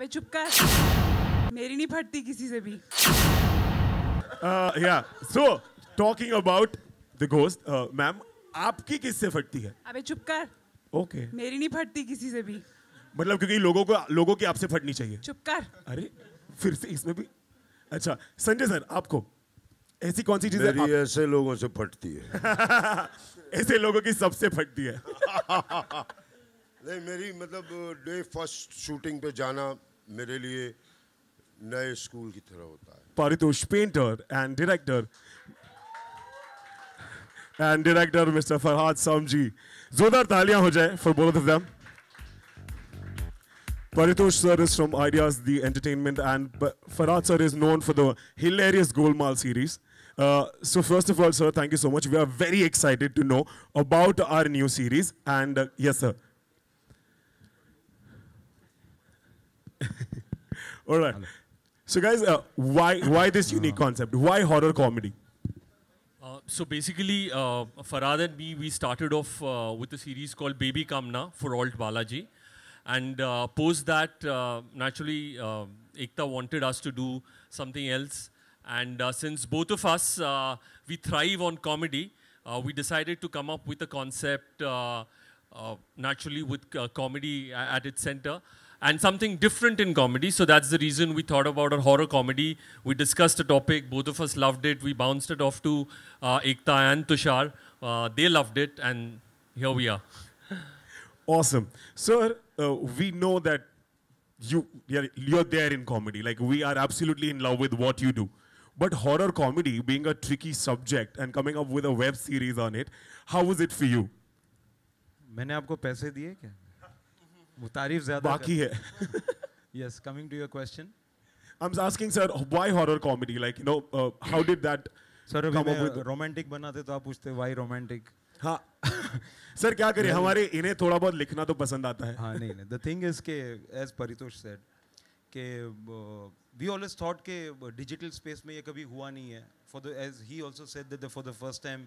अबे चुप कर मेरी नहीं फटती किसी से भी या so talking about the ghost ma'am आपकी किससे फटती है अबे चुप कर ओके okay. मेरी नहीं फटती किसी से भी मतलब क्योंकि लोगों को लोगों की आपसे फटनी चाहिए चुप कर अरे फिर से इसमें भी अच्छा संजय सर आपको ऐसी कौन सी चीज है आप... ऐसे लोगों से फटती है ऐसे लोगों की सबसे फटती है नहीं मेरी मतलब डे फर्स्ट शूटिंग पे जाना मेरे लिए नए स्कूल की तरह होता है Paritosh painter and director and director mister Farhad Samji जोरदार तालियां हो जाए for both of them Paritosh sir is from Ideas the Entertainment and Farhad sir is known for the hilarious Golmaal series. Uh, so first of all sir, thank you so much. We are very excited to know about our new series and uh, yes sir. All right. So, guys, uh, why why this uh-huh. unique concept? Why horror comedy? Uh, so basically, uh, Farad and me, we started off uh, with a series called Baby Kamna for Alt Balaji. And uh, post that, uh, naturally, uh, Ekta wanted us to do something else. And uh, since both of us, we thrive on comedy, we decided to come up with a concept, naturally, with comedy at its center and something different in comedy. So that's the reason we thought about a horror comedy. We discussed the topic, both of us loved it. We bounced it off to uh, Ekta and Tushar. Uh, they loved it, and here we are. Awesome. Sir, uh, we know that you, you're, you're there in comedy. Like, we are absolutely in love with what you do. But horror comedy being a tricky subject and coming up with a web series on it, how was it for you? I gave you money. वो तारीफ ज्यादा बाकी है yes coming to your question I am asking sir why horror comedy like you know how did that sir come up with romantic बनाते तो आप पूछते why romantic हाँ सर क्या करें हमारे इन्हें थोड़ा बहुत लिखना तो पसंद आता है हाँ नहीं नहीं द थिंग इज के एज परितोष सेड के वी ऑलवेज थॉट के डिजिटल स्पेस में ये कभी हुआ नहीं है for the as he also said that for the first time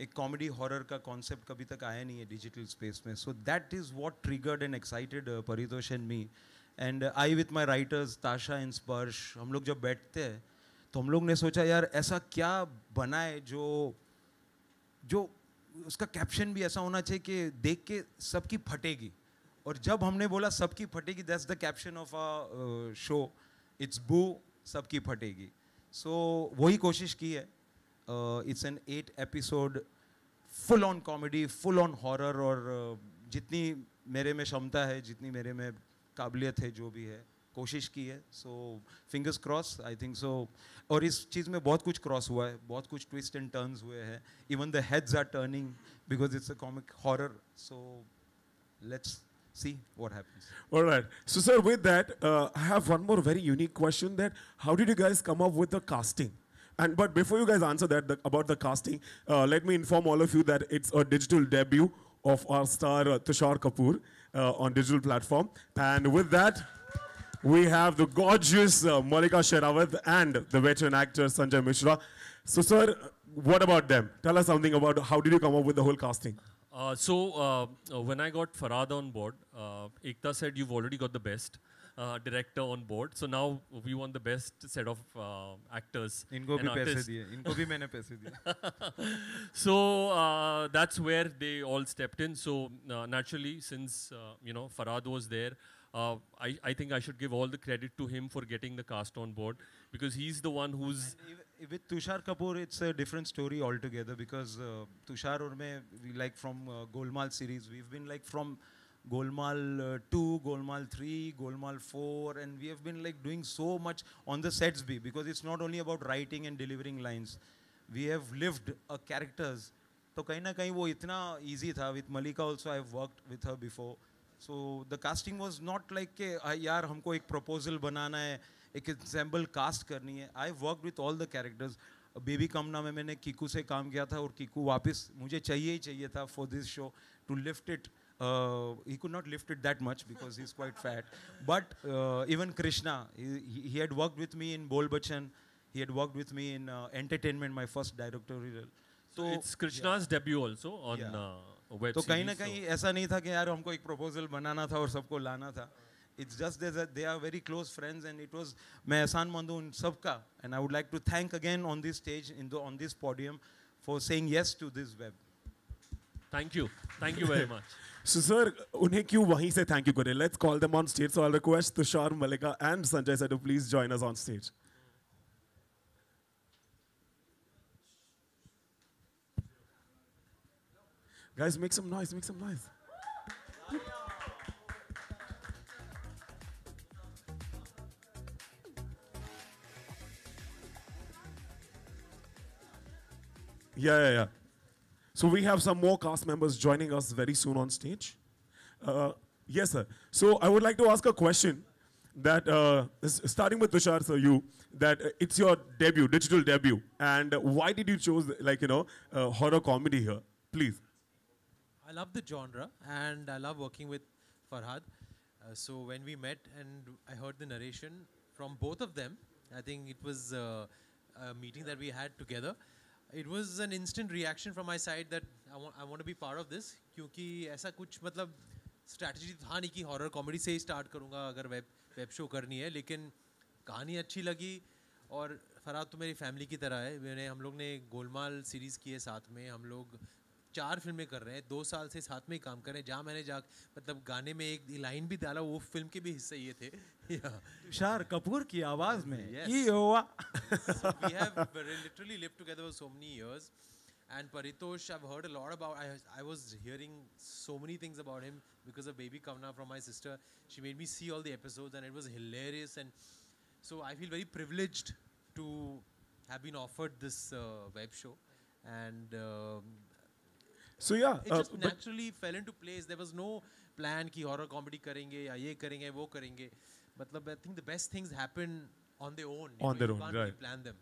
एक कॉमेडी हॉरर का कॉन्सेप्ट कभी तक आया नहीं है डिजिटल स्पेस में so that is what triggered and excited Paritosh and me and I with my writers Tasha and Sparsh हम लोग जब बैठते हैं तो हम लोग ने सोचा यार ऐसा क्या बनाए जो जो उसका कैप्शन भी ऐसा होना चाहिए कि देख के सबकी फटेगी और जब हमने बोला सबकी फटेगी that's the caption of a show it's boo सबकी फटेगी सो so, वही कोशिश की है it's an eight episode full on comedy full on horror और uh, जितनी मेरे में क्षमता है जितनी मेरे में काबिलियत है जो भी है कोशिश की है so fingers cross I think so और इस चीज़ में बहुत कुछ क्रॉस हुआ है बहुत कुछ ट्विस्ट एंड टर्न्स हुए हैं even the heads are turning because it's a comic horror so let's see what happens all right so sir with that uh, i have one more very unique question that how did you guys come up with the casting And but before you guys answer that the, about the casting, uh, let me inform all of you that it's a digital debut of our star uh, Tushar Kapoor uh, on digital platform. And with that, we have the gorgeous uh, Malika Sherawat and the veteran actor Sanjay Mishra. So, sir, what about them? Tell us something about how did you come up with the whole casting? Uh, so, uh, uh when I got Farada on board, uh, Ekta said, you've already got the best. Uh, director on board. So now we want the best set of uh, actors. Inko bhi paise diye. Inko bhi maine paise diye. so uh, that's where they all stepped in. So uh, naturally, since uh, you know Farad was there. I, I think I should give all the credit to him for getting the cast on board because he's the one who's. with Tushar Kapoor, it's a different story altogether because Tushar or me, like from Golmal series, we've been like from Golmaal two Golmaal three Golmaal four and we have have like doing so much on the sets भी because it's not only about writing and delivering lines we have have a characters uh, तो कहीं ना कहीं वो इतना easy था with Mallika also I work with her before so the casting was not like के यार हमको एक प्रपोजल बनाना है एक एग्जाम्पल कास्ट करनी है I work with all the characters baby कमना में मैंने कीकू से काम किया था और कीकू वापस मुझे चाहिए ही चाहिए था for this show to lift it Uh, he could not lift it that much because he's quite fat. But uh, even Krishna, he, he, had worked with me in Bol Bachchan. He had worked with me in uh, Entertainment, my first directorial. So, so it's Krishna's yeah. debut also on yeah. Uh, web. So, कहीं ना कहीं ऐसा नहीं था कि यार हमको एक proposal बनाना था और सबको लाना था. It's just that they are very close friends and it was मैं एहसान मंदू उन सबका and I would like to thank again on this stage in the, on this podium for saying yes to this web. Thank you. Thank you very much. So, sir, उन्हें क्यों वहीं से thank you करें? Let's call them on stage. So, I'll request Tushar Malika and Sanjay Sir to please join us on stage. Guys, make some noise. Make some noise. Yeah, yeah, yeah. So we have some more cast members joining us very soon on stage. Uh, yes, sir. So I would like to ask a question that, uh, starting with Tushar, sir, you, that uh, it's your debut, digital debut, and why did you choose, like, you know, uh, horror comedy here? Please. I love the genre, and I love working with Farhad. Uh, so when we met and I heard the narration from both of them, I think it was uh, a meeting that we had together. It was an instant reaction from my side that I want be part of this क्योंकि ऐसा कुछ मतलब strategy तो था नहीं कि horror comedy से ही start करूँगा अगर वेब वेब शो करनी है लेकिन कहानी अच्छी लगी और फरात तो मेरी फैमिली की तरह है मैंने हम लोग ने गोलमाल सीरीज़ की है साथ में हम लोग चार फिल्में कर रहे हैं दो साल से साथ में ही काम कर रहे हैं जहाँ मैंने जा मतलब गाने में एक लाइन भी डाला वो फिल्म के भी हिस्से ये थे तुषार कपूर की आवाज़ में ये हुआ we have literally live together so many years And Paritosh, I've heard a lot about. I, I was hearing so many things about him because of Baby Kavna from my sister. She made me see all the episodes, and it was hilarious. And so I feel very privileged to have been offered this uh, web show, and um, So yeah, it uh, just naturally fell into place. There was no plan ki horror comedy karenge ya ye karenge wo karenge. Matlab, I think the best things happen on their own. On know, their own, can't right? Really Plan them.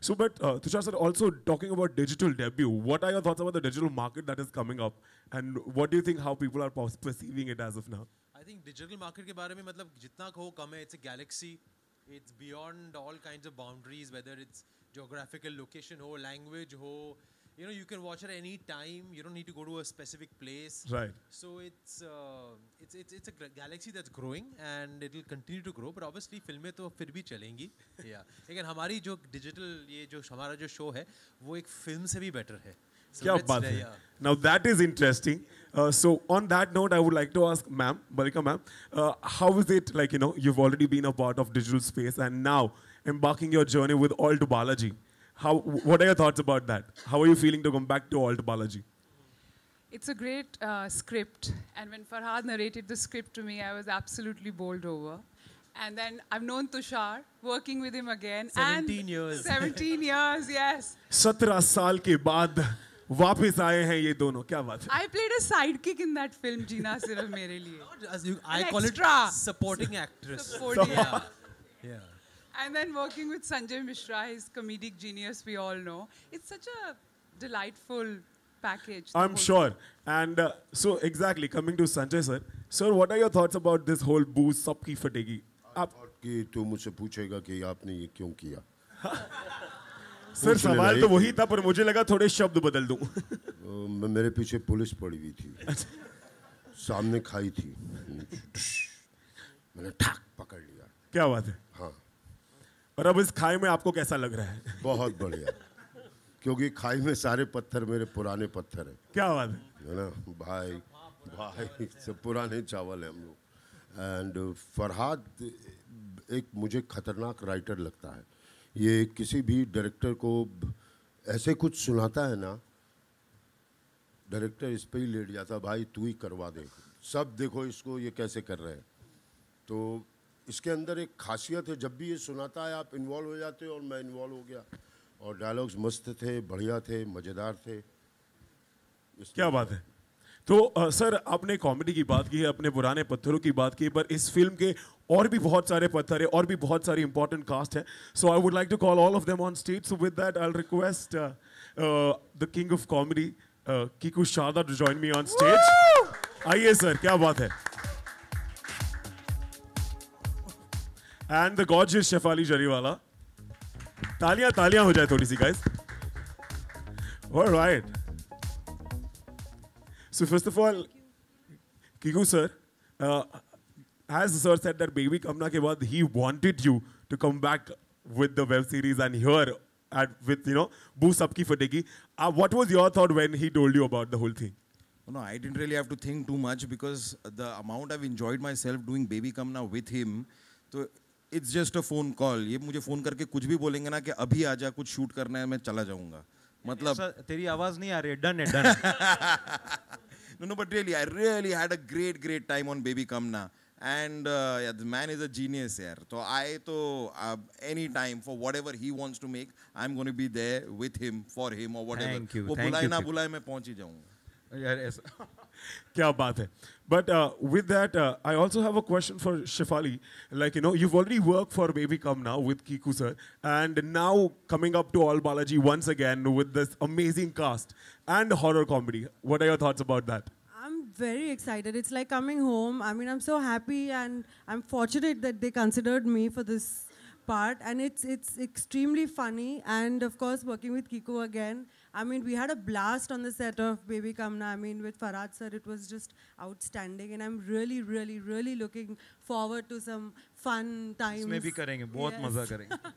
So, but uh, Tushar sir, also talking about digital debut, what are your thoughts about the digital market that is coming up, and what do you think how people are perceiving it as of now? I think digital market ke बारे mein matlab jitna kaho kam hai It's a galaxy. It's beyond all kinds of boundaries, whether it's geographical location ho language हो. you know you can watch it any time you don't need to go to a specific place right so it's uh, it's, it's it's a galaxy that's growing and it'll continue to grow but obviously फिल्में तो फिर भी चलेंगी yeah Again, हमारी जो digital ये जो हमारा जो शो है वो एक फिल्म से so now that is interesting uh, so on that note i would like to ask ma'am balika ma'am uh, how is it like you know you've already been a part of digital space and now embarking your journey with all to how, what are your thoughts about that? How are you feeling to come back to alt biology? It's a great uh, script. And when Farhad narrated the script to me, I was absolutely bowled over. And then I've known Tushar, working with him again. 17 and years. 17 years, yes. 17 साल के बाद वापस आए हैं ये दोनों क्या बात है I played a sidekick in that film Jeena Sirf Mere Liye Extra call it and then working with Sanjay Mishra, his comedic genius, we all know. It's such a delightful package. I'm sure. Thing. And uh, so, exactly, coming to Sanjay, sir. Sir, what are your thoughts about this whole booze, sabki fatigi? I thought तो मुझसे पूछेगा कि आपने ये क्यों किया sir सवाल तो वही था पर मुझे लगा थोड़े शब्द बदल दूं मैं मेरे पीछे पुलिस पड़ी हुई थी सामने खाई थी मैंने ठाक पकड़ लिया क्या बात है हाँ और अब इस खाई में आपको कैसा लग रहा है बहुत बढ़िया क्योंकि खाई में सारे पत्थर मेरे पुराने पत्थर है क्या बात है ना भाई भाई सब पुराने चावल है हम लोग एंड फरहाद एक मुझे खतरनाक राइटर लगता है ये किसी भी डायरेक्टर को ऐसे कुछ सुनाता है ना डायरेक्टर इस पर ही लेट जाता भाई तू ही करवा दे सब देखो इसको ये कैसे कर रहे हैं तो इसके अंदर एक खासियत है जब भी ये सुनाता है आप इन्वॉल्व हो जाते हो और मैं इन्वॉल्व हो गया और डायलॉग्स मस्त थे बढ़िया थे मज़ेदार थे क्या बात है तो आ, सर आपने कॉमेडी की बात की है अपने पुराने पत्थरों की बात की पर इस फिल्म के और भी बहुत सारे पत्थर है और भी बहुत सारी इंपॉर्टेंट कास्ट है so I would like to call all of them on stage so with that I request the king of comedy Kiku Sharda to join me on stage आइए सर क्या बात है and the god is Shefali Jariwala तालियां तालियां हो जाए थोड़ी सी guys right so first of all Q sir has sir set that baby कमना के बाद ही wanted you to come back with the web series and here and with you know boo की फटेगी what was your thought when he told you about the whole thing No, I didn't really have to think too much because the amount I've enjoyed myself doing Baby Kamna with him, so it's just a phone call ये मुझे phone करके कुछ भी बोलेंगे ना कि अभी आ जा कुछ शूट करना है मैं चला जाऊंगा मतलब तेरी आवाज नहीं आ रही डन है done no no but really I really had a great great time on baby come and the man is a genius यार तो आई तो any time for what he wants to make I am gonna be there with him for him और what वो बुलाए ना बुलाए मैं पहुंच ही जाऊंगा यार ऐसा Kya baat hai. But uh, with that, uh, I also have a question for Shefali. Like, you know, you've already worked for Baby Come Now with Kiku sir, and now coming up to All Balaji once again with this amazing cast and horror comedy. What are your thoughts about that? I'm very excited. It's like coming home. I mean, I'm so happy and I'm fortunate that they considered me for this part. And it's, it's extremely funny. And of course, working with Kiku again I mean, we had a blast on the set of Baby Kamna. I mean, with Farad sir, it was just outstanding. And I'm really, really, really looking forward to some fun times. इसमें भी करेंगे yes.